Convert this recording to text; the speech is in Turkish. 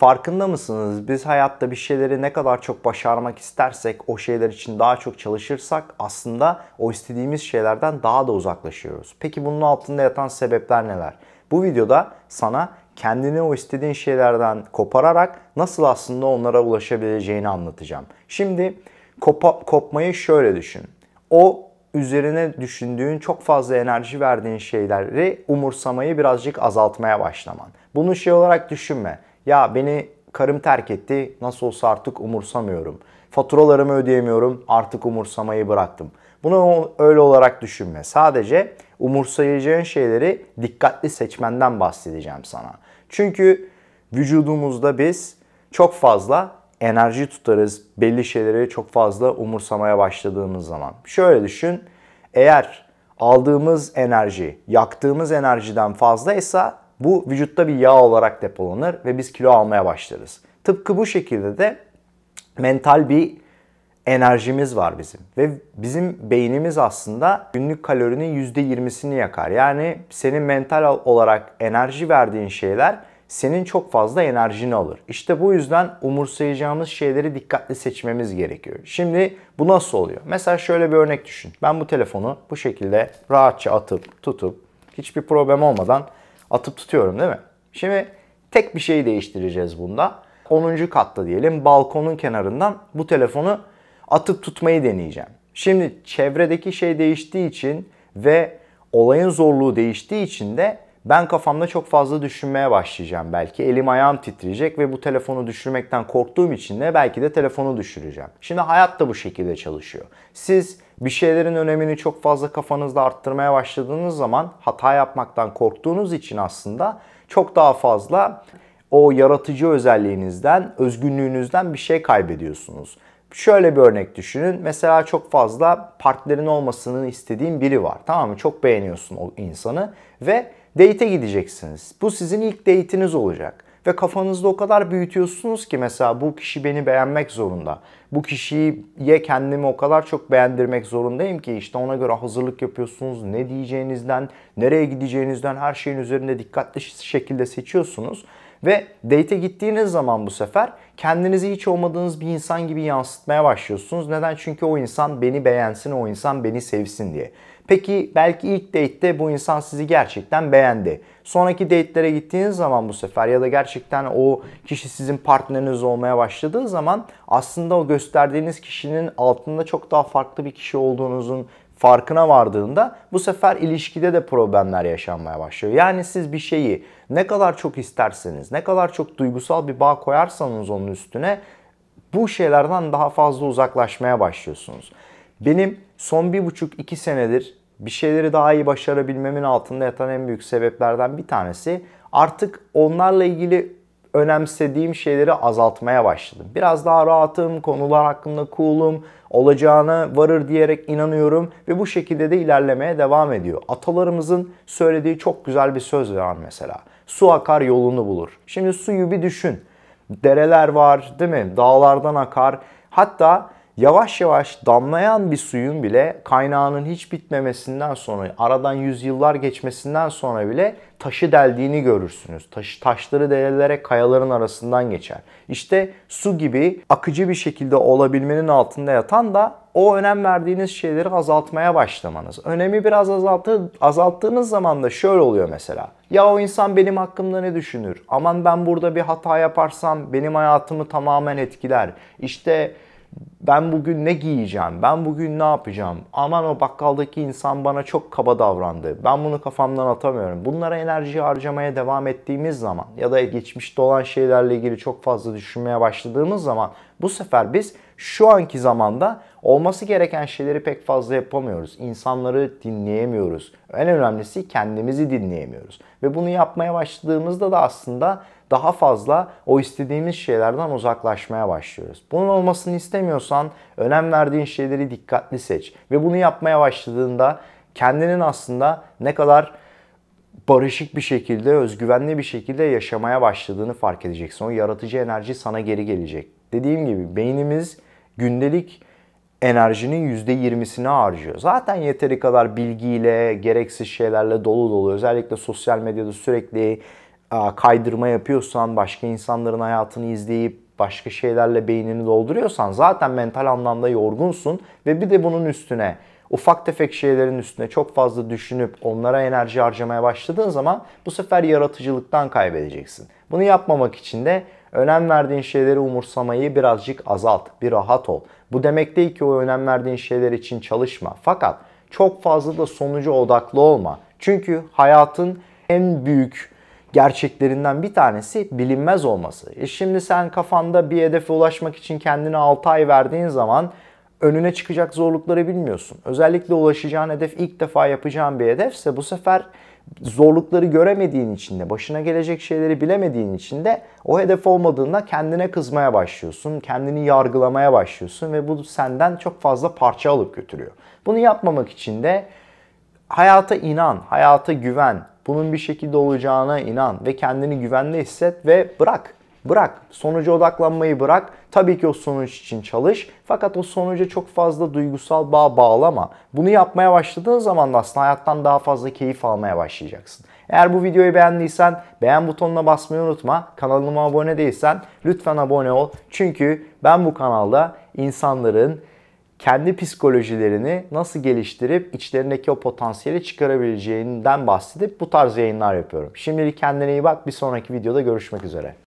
farkında mısınız? Biz hayatta bir şeyleri ne kadar çok başarmak istersek, o şeyler için daha çok çalışırsak aslında o istediğimiz şeylerden daha da uzaklaşıyoruz. Peki bunun altında yatan sebepler neler? Bu videoda sana kendini o istediğin şeylerden kopararak nasıl aslında onlara ulaşabileceğini anlatacağım. Şimdi kopa, kopmayı şöyle düşün. O üzerine düşündüğün, çok fazla enerji verdiğin şeyleri umursamayı birazcık azaltmaya başlaman. Bunu şey olarak düşünme ya beni karım terk etti nasıl olsa artık umursamıyorum. Faturalarımı ödeyemiyorum artık umursamayı bıraktım. Bunu öyle olarak düşünme. Sadece umursayacağın şeyleri dikkatli seçmenden bahsedeceğim sana. Çünkü vücudumuzda biz çok fazla enerji tutarız belli şeyleri çok fazla umursamaya başladığımız zaman. Şöyle düşün. Eğer aldığımız enerji yaktığımız enerjiden fazlaysa bu vücutta bir yağ olarak depolanır ve biz kilo almaya başlarız. Tıpkı bu şekilde de mental bir enerjimiz var bizim. Ve bizim beynimiz aslında günlük kalorinin %20'sini yakar. Yani senin mental olarak enerji verdiğin şeyler senin çok fazla enerjini alır. İşte bu yüzden umursayacağımız şeyleri dikkatli seçmemiz gerekiyor. Şimdi bu nasıl oluyor? Mesela şöyle bir örnek düşün. Ben bu telefonu bu şekilde rahatça atıp tutup hiçbir problem olmadan atıp tutuyorum değil mi? Şimdi tek bir şey değiştireceğiz bunda. 10. katta diyelim balkonun kenarından bu telefonu atıp tutmayı deneyeceğim. Şimdi çevredeki şey değiştiği için ve olayın zorluğu değiştiği için de ben kafamda çok fazla düşünmeye başlayacağım belki. Elim ayağım titreyecek ve bu telefonu düşürmekten korktuğum için de belki de telefonu düşüreceğim. Şimdi hayat da bu şekilde çalışıyor. Siz bir şeylerin önemini çok fazla kafanızda arttırmaya başladığınız zaman hata yapmaktan korktuğunuz için aslında çok daha fazla o yaratıcı özelliğinizden, özgünlüğünüzden bir şey kaybediyorsunuz. Şöyle bir örnek düşünün. Mesela çok fazla partnerin olmasını istediğin biri var. Tamam mı? Çok beğeniyorsun o insanı ve Date'e gideceksiniz. Bu sizin ilk date'iniz olacak. Ve kafanızda o kadar büyütüyorsunuz ki mesela bu kişi beni beğenmek zorunda. Bu kişiye kendimi o kadar çok beğendirmek zorundayım ki işte ona göre hazırlık yapıyorsunuz. Ne diyeceğinizden, nereye gideceğinizden her şeyin üzerinde dikkatli şekilde seçiyorsunuz. Ve date'e gittiğiniz zaman bu sefer kendinizi hiç olmadığınız bir insan gibi yansıtmaya başlıyorsunuz. Neden? Çünkü o insan beni beğensin, o insan beni sevsin diye. Peki belki ilk date'te bu insan sizi gerçekten beğendi. Sonraki date'lere gittiğiniz zaman bu sefer ya da gerçekten o kişi sizin partneriniz olmaya başladığı zaman aslında o gösterdiğiniz kişinin altında çok daha farklı bir kişi olduğunuzun farkına vardığında bu sefer ilişkide de problemler yaşanmaya başlıyor. Yani siz bir şeyi ne kadar çok isterseniz, ne kadar çok duygusal bir bağ koyarsanız onun üstüne bu şeylerden daha fazla uzaklaşmaya başlıyorsunuz. Benim son bir buçuk iki senedir bir şeyleri daha iyi başarabilmemin altında yatan en büyük sebeplerden bir tanesi artık onlarla ilgili önemsediğim şeyleri azaltmaya başladım. Biraz daha rahatım, konular hakkında cool'um, olacağını varır diyerek inanıyorum ve bu şekilde de ilerlemeye devam ediyor. Atalarımızın söylediği çok güzel bir söz var mesela. Su akar yolunu bulur. Şimdi suyu bir düşün. Dereler var değil mi? Dağlardan akar. Hatta yavaş yavaş damlayan bir suyun bile kaynağının hiç bitmemesinden sonra, aradan yüzyıllar geçmesinden sonra bile taşı deldiğini görürsünüz. Taş, taşları delerek kayaların arasından geçer. İşte su gibi akıcı bir şekilde olabilmenin altında yatan da o önem verdiğiniz şeyleri azaltmaya başlamanız. Önemi biraz azaltı, azalttığınız zaman da şöyle oluyor mesela. Ya o insan benim hakkımda ne düşünür? Aman ben burada bir hata yaparsam benim hayatımı tamamen etkiler. İşte ben bugün ne giyeceğim? Ben bugün ne yapacağım? Aman o bakkaldaki insan bana çok kaba davrandı. Ben bunu kafamdan atamıyorum. Bunlara enerji harcamaya devam ettiğimiz zaman ya da geçmişte olan şeylerle ilgili çok fazla düşünmeye başladığımız zaman bu sefer biz şu anki zamanda olması gereken şeyleri pek fazla yapamıyoruz. İnsanları dinleyemiyoruz. En önemlisi kendimizi dinleyemiyoruz. Ve bunu yapmaya başladığımızda da aslında daha fazla o istediğimiz şeylerden uzaklaşmaya başlıyoruz. Bunun olmasını istemiyorsan alırsan önem verdiğin şeyleri dikkatli seç. Ve bunu yapmaya başladığında kendinin aslında ne kadar barışık bir şekilde, özgüvenli bir şekilde yaşamaya başladığını fark edeceksin. O yaratıcı enerji sana geri gelecek. Dediğim gibi beynimiz gündelik enerjinin %20'sini harcıyor. Zaten yeteri kadar bilgiyle, gereksiz şeylerle dolu dolu. Özellikle sosyal medyada sürekli kaydırma yapıyorsan, başka insanların hayatını izleyip başka şeylerle beynini dolduruyorsan zaten mental anlamda yorgunsun ve bir de bunun üstüne ufak tefek şeylerin üstüne çok fazla düşünüp onlara enerji harcamaya başladığın zaman bu sefer yaratıcılıktan kaybedeceksin. Bunu yapmamak için de önem verdiğin şeyleri umursamayı birazcık azalt, bir rahat ol. Bu demek değil ki o önem verdiğin şeyler için çalışma. Fakat çok fazla da sonuca odaklı olma. Çünkü hayatın en büyük gerçeklerinden bir tanesi bilinmez olması. E şimdi sen kafanda bir hedefe ulaşmak için kendine 6 ay verdiğin zaman önüne çıkacak zorlukları bilmiyorsun. Özellikle ulaşacağın hedef ilk defa yapacağın bir hedefse bu sefer zorlukları göremediğin için de başına gelecek şeyleri bilemediğin için de o hedef olmadığında kendine kızmaya başlıyorsun. Kendini yargılamaya başlıyorsun ve bu senden çok fazla parça alıp götürüyor. Bunu yapmamak için de hayata inan, hayata güven, bunun bir şekilde olacağına inan ve kendini güvenli hisset ve bırak. Bırak. Sonuca odaklanmayı bırak. Tabii ki o sonuç için çalış. Fakat o sonuca çok fazla duygusal bağ bağlama. Bunu yapmaya başladığın zaman da aslında hayattan daha fazla keyif almaya başlayacaksın. Eğer bu videoyu beğendiysen beğen butonuna basmayı unutma. Kanalıma abone değilsen lütfen abone ol. Çünkü ben bu kanalda insanların kendi psikolojilerini nasıl geliştirip içlerindeki o potansiyeli çıkarabileceğinden bahsedip bu tarz yayınlar yapıyorum. Şimdilik kendine iyi bak. Bir sonraki videoda görüşmek üzere.